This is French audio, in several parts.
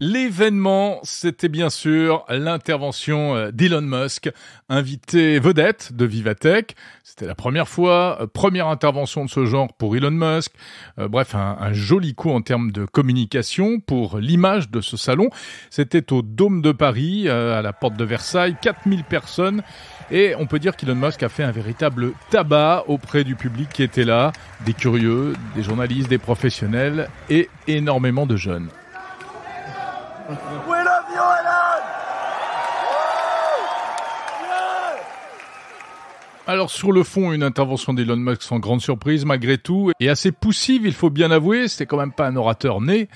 L'événement, c'était bien sûr l'intervention euh, d'Elon Musk, invité vedette de Vivatech. C'était la première fois, euh, première intervention de ce genre pour Elon Musk. Euh, bref, un, joli coup en termes de communication pour l'image de ce salon. C'était au Dôme de Paris, à la porte de Versailles, 4000 personnes. Et on peut dire qu'Elon Musk a fait un véritable tabac auprès du public qui était là, des curieux, des journalistes, des professionnels et énormément de jeunes. We're not viewing Alors sur le fond, une intervention d'Elon Musk sans grande surprise malgré tout, et assez poussive, il faut bien avouer, c'était quand même pas un orateur né.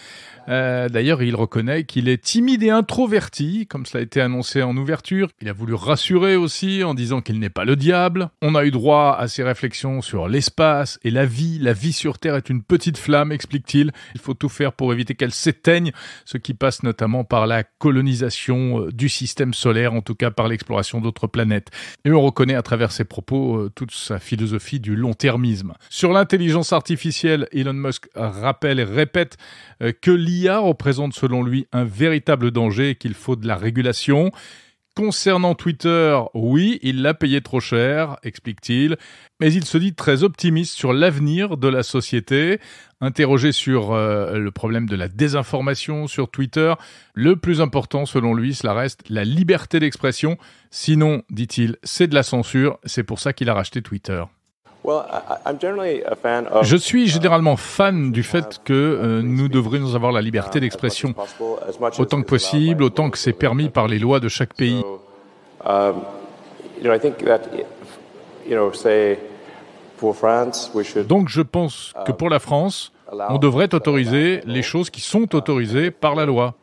Euh, d'ailleurs, il reconnaît qu'il est timide et introverti, comme cela a été annoncé en ouverture. Il a voulu rassurer aussi en disant qu'il n'est pas le diable. On a eu droit à ses réflexions sur l'espace et la vie. La vie sur Terre est une petite flamme, explique-t-il. Il faut tout faire pour éviter qu'elle s'éteigne, ce qui passe notamment par la colonisation euh, du système solaire, en tout cas par l'exploration d'autres planètes. Et on reconnaît à travers ses propos euh, toute sa philosophie du long-termisme. Sur l'intelligence artificielle, Elon Musk rappelle et répète euh, que l'IA représente selon lui un véritable danger et qu'il faut de la régulation. Concernant Twitter, oui, il l'a payé trop cher, explique-t-il, mais il se dit très optimiste sur l'avenir de la société. Interrogé sur euh, le problème de la désinformation sur Twitter, le plus important selon lui, cela reste la liberté d'expression. Sinon, dit-il, c'est de la censure, c'est pour ça qu'il a racheté Twitter. Je suis généralement fan du fait que nous devrions avoir la liberté d'expression autant que possible, autant que c'est permis par les lois de chaque pays. Donc je pense que pour la France, on devrait autoriser les choses qui sont autorisées par la loi.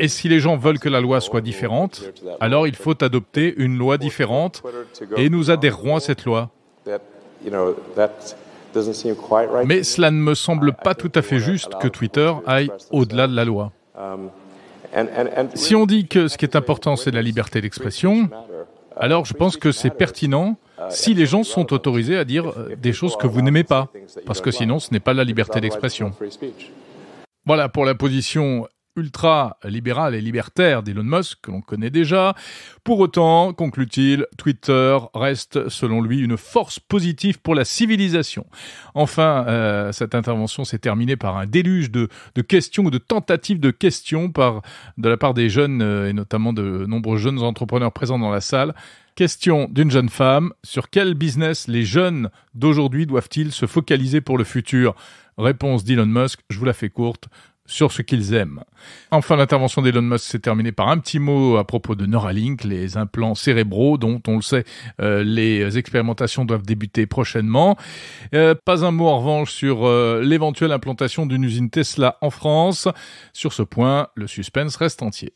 Et si les gens veulent que la loi soit différente, alors il faut adopter une loi différente et nous adhérerons à cette loi. Mais cela ne me semble pas tout à fait juste que Twitter aille au-delà de la loi. Um, si on dit que ce qui est important, c'est la liberté d'expression, uh, uh, alors je pense que c'est pertinent uh, si les gens sont autorisés à dire euh, des choses que vous n'aimez pas, parce que sinon ce n'est pas la liberté d'expression. Voilà pour la position ultra-libérale et libertaire d'Elon Musk, que l'on connaît déjà. Pour autant, conclut-il, Twitter reste, selon lui, une force positive pour la civilisation. Enfin, euh, cette intervention s'est terminée par un déluge de, de questions ou de tentatives de questions par, de la part des jeunes, euh, et notamment de nombreux jeunes entrepreneurs présents dans la salle. Question d'une jeune femme. Sur quel business les jeunes d'aujourd'hui doivent-ils se focaliser pour le futur Réponse d'Elon Musk, je vous la fais courte, sur ce qu'ils aiment. Enfin, l'intervention d'Elon Musk s'est terminée par un petit mot à propos de Neuralink, les implants cérébraux dont, on le sait, euh, les expérimentations doivent débuter prochainement. Euh, pas un mot en revanche sur euh, l'éventuelle implantation d'une usine Tesla en France. Sur ce point, le suspense reste entier.